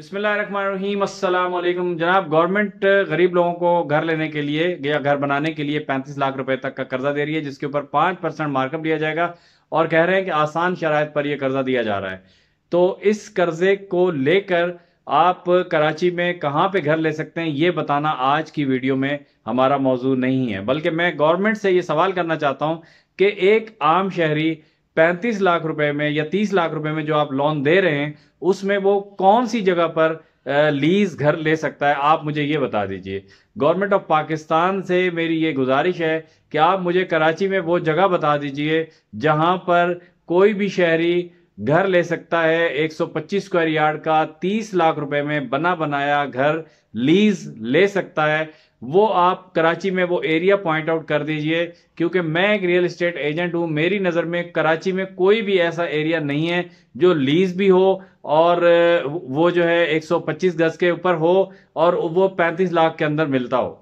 अस्सलाम वालेकुम जनाब गवर्नमेंट गरीब लोगों को घर लेने के लिए या घर बनाने के लिए 35 लाख रुपए तक का कर्जा दे रही है जिसके ऊपर 5 परसेंट मार्कअप लिया जाएगा और कह रहे हैं कि आसान शराय पर यह कर्जा दिया जा रहा है तो इस कर्जे को लेकर आप कराची में कहाँ पे घर ले सकते हैं ये बताना आज की वीडियो में हमारा मौजू नहीं है बल्कि मैं गवर्नमेंट से ये सवाल करना चाहता हूँ कि एक आम शहरी पैंतीस लाख रुपए में या तीस लाख रुपए में जो आप लोन दे रहे हैं उसमें वो कौन सी जगह पर लीज घर ले सकता है आप मुझे ये बता दीजिए गवर्नमेंट ऑफ पाकिस्तान से मेरी ये गुजारिश है कि आप मुझे कराची में वो जगह बता दीजिए जहां पर कोई भी शहरी घर ले सकता है 125 स्क्वायर यार्ड का 30 लाख रुपए में बना बनाया घर लीज ले सकता है वो आप कराची में वो एरिया पॉइंट आउट कर दीजिए क्योंकि मैं एक रियल इस्टेट एजेंट हूँ मेरी नज़र में कराची में कोई भी ऐसा एरिया नहीं है जो लीज भी हो और वो जो है 125 गज के ऊपर हो और वो 35 लाख के अंदर मिलता हो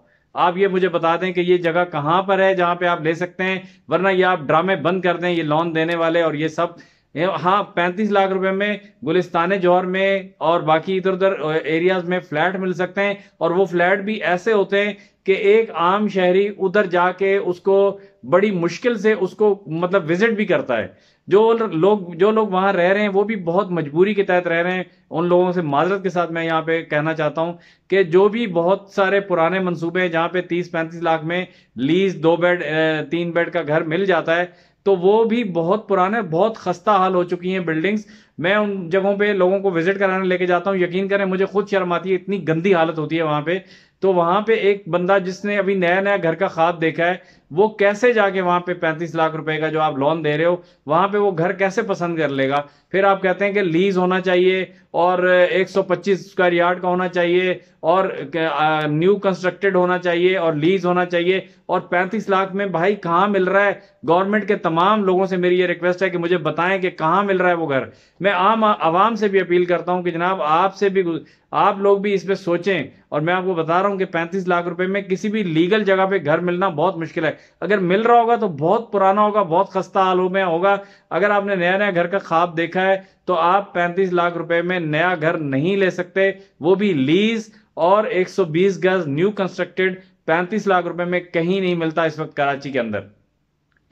आप ये मुझे बता दें कि ये जगह कहाँ पर है जहाँ पे आप ले सकते हैं वरना ये आप ड्रामे बंद कर दें ये लोन देने वाले और ये सब हाँ पैंतीस लाख रुपए में गुलिस्तान जौहर में और बाकी इधर उधर एरियाज में फ्लैट मिल सकते हैं और वो फ्लैट भी ऐसे होते हैं कि एक आम शहरी उधर जाके उसको बड़ी मुश्किल से उसको मतलब विजिट भी करता है जो लोग जो लोग वहां रह रहे हैं वो भी बहुत मजबूरी के तहत रह रहे हैं उन लोगों से माजरत के साथ मैं यहाँ पे कहना चाहता हूँ कि जो भी बहुत सारे पुराने मंसूबे हैं जहाँ पे तीस पैंतीस लाख में लीज दो बेड तीन बेड का घर मिल जाता है तो वो भी बहुत पुराने बहुत खस्ता हाल हो चुकी हैं बिल्डिंग्स मैं उन जगहों पे लोगों को विजिट कराने लेके जाता हूँ यकीन करें मुझे खुद शर्म आती है इतनी गंदी हालत होती है वहाँ पे तो वहाँ पे एक बंदा जिसने अभी नया नया घर का खाद देखा है वो कैसे जाके वहाँ पे पैंतीस लाख रुपए का जो आप लोन दे रहे हो वहाँ पे वो घर कैसे पसंद कर लेगा फिर आप कहते हैं कि लीज होना चाहिए और 125 स्क्वायर यार्ड का होना चाहिए और न्यू कंस्ट्रक्टेड होना चाहिए और लीज होना चाहिए और 35 लाख में भाई कहाँ मिल रहा है गवर्नमेंट के तमाम लोगों से मेरी ये रिक्वेस्ट है कि मुझे बताएं कि कहाँ मिल रहा है वो घर मैं मैं आम आवाम से भी अपील करता हूं कि जनाब आपसे भी आप लोग भी इस पर सोचें और मैं आपको बता रहा हूं कि 35 लाख रुपए में किसी भी लीगल जगह पे घर मिलना बहुत मुश्किल है अगर मिल रहा होगा तो बहुत पुराना होगा बहुत खस्ता हालों में होगा अगर आपने नया नया घर का ख्वाब देखा है तो आप पैंतीस लाख रुपए में नया घर नहीं ले सकते वो भी लीज और एक गज न्यू कंस्ट्रक्टेड पैंतीस लाख रुपए में कहीं नहीं मिलता इस वक्त कराची के अंदर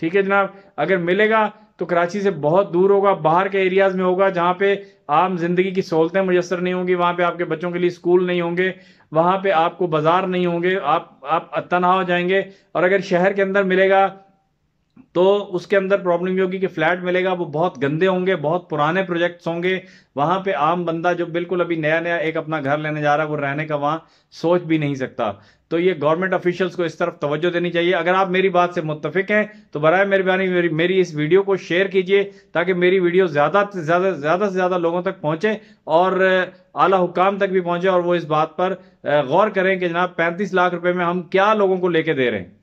ठीक है जनाब अगर मिलेगा तो कराची से बहुत दूर होगा बाहर के एरियाज में होगा जहाँ पे आम जिंदगी की सहूलतें मुयसर नहीं होंगी वहाँ पे आपके बच्चों के लिए स्कूल नहीं होंगे वहाँ पे आपको बाजार नहीं होंगे आप आप तनाव जाएंगे और अगर शहर के अंदर मिलेगा तो उसके अंदर प्रॉब्लम ये होगी कि फ्लैट मिलेगा वो बहुत गंदे होंगे बहुत पुराने प्रोजेक्ट्स होंगे वहां पे आम बंदा जो बिल्कुल अभी नया नया एक अपना घर लेने जा रहा है वो रहने का वहां सोच भी नहीं सकता तो ये गवर्नमेंट ऑफिशियल्स को इस तरफ तवज्जो देनी चाहिए अगर आप मेरी बात से मुतफिक हैं तो बर मेहरबानी मेरी, मेरी इस वीडियो को शेयर कीजिए ताकि मेरी वीडियो ज़्यादा से ज़्यादा ज़्यादा से ज़्यादा लोगों तक पहुंचे और आला हुकाम तक भी पहुंचे और वो इस बात पर गौर करें कि जनाब पैंतीस लाख रुपए में हम क्या लोगों को लेके दे रहे हैं